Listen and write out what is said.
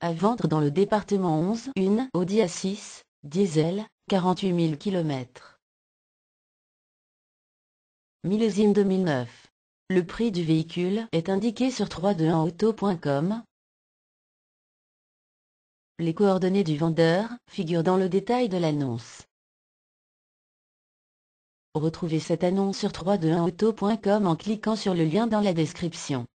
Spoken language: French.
À vendre dans le département 11 une Audi A6, diesel, 48 000 km. Millésime 2009. Le prix du véhicule est indiqué sur 321auto.com. Les coordonnées du vendeur figurent dans le détail de l'annonce. Retrouvez cette annonce sur 321auto.com en cliquant sur le lien dans la description.